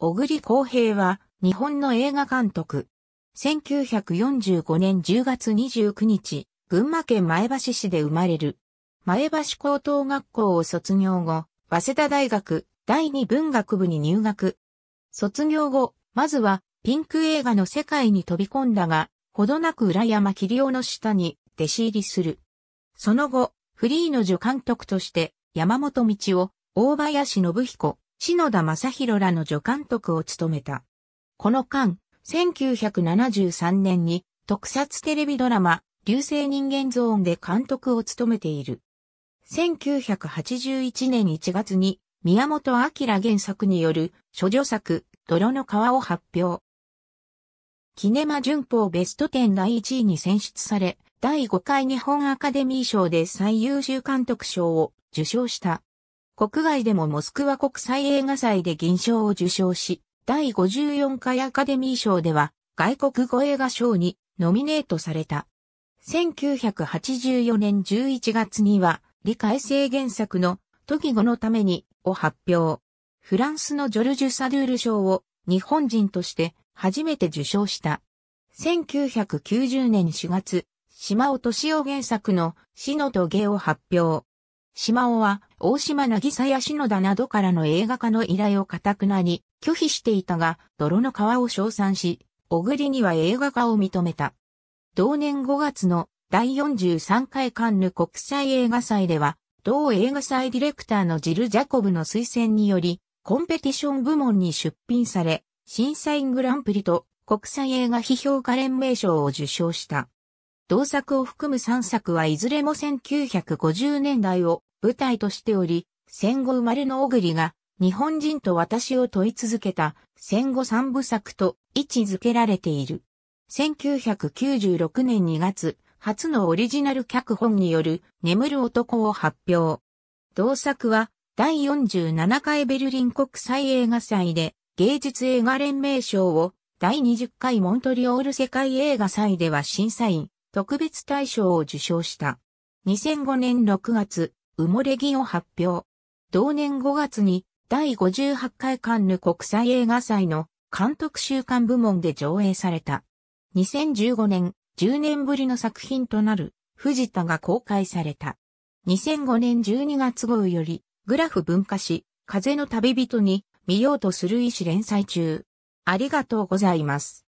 小栗公平は、日本の映画監督。1945年10月29日、群馬県前橋市で生まれる。前橋高等学校を卒業後、早稲田大学第二文学部に入学。卒業後、まずはピンク映画の世界に飛び込んだが、ほどなく裏山桐夫の下に弟子入りする。その後、フリーの助監督として、山本道夫、大林信彦、篠田正宏らの助監督を務めた。この間、1973年に特撮テレビドラマ、流星人間ゾーンで監督を務めている。1981年1月に宮本明原作による諸女作、泥の川を発表。キネマ旬報ベスト10第1位に選出され、第5回日本アカデミー賞で最優秀監督賞を受賞した。国外でもモスクワ国際映画祭で銀賞を受賞し、第54回アカデミー賞では外国語映画賞にノミネートされた。1984年11月には理解性原作の時後のためにを発表。フランスのジョルジュ・サドゥール賞を日本人として初めて受賞した。1990年4月、島尾敏夫原作の死のトゲを発表。島尾は大島渚や篠田などからの映画化の依頼をかたくなに拒否していたが、泥の川を称賛し、小栗には映画化を認めた。同年5月の第43回カンヌ国際映画祭では、同映画祭ディレクターのジル・ジャコブの推薦により、コンペティション部門に出品され、審査員グランプリと国際映画批評家連盟賞を受賞した。同作を含む3作はいずれも1950年代を舞台としており、戦後生まれの小栗が、日本人と私を問い続けた戦後三部作と位置づけられている。1996年2月、初のオリジナル脚本による眠る男を発表。同作は第47回ベルリン国際映画祭で芸術映画連盟賞を第20回モントリオール世界映画祭では審査員特別大賞を受賞した。2005年6月、埋もれ着を発表。同年5月に第58回カンヌ国際映画祭の監督週間部門で上映された。2015年、10年ぶりの作品となる藤田が公開された。2005年12月号よりグラフ文化し風の旅人に見ようとする医師連載中。ありがとうございます。